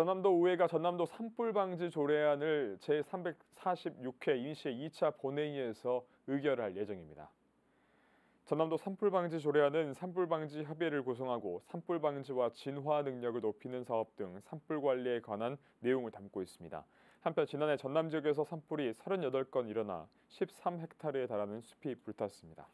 전남도 의회가 전남도 산불 방지 조례안을 제346회 임시회 2차 본회의에서 의결할 예정입니다. 전남도 산불 방지 조례안은 산불 방지 협의를 구성하고 산불 방지와 진화 능력을 높이는 사업 등 산불 관리에 관한 내용을 담고 있습니다. 한편 지난해 전남 지역에서 산불이 38건 일어나 13헥타르에 달하는 숲이 불탔습니다.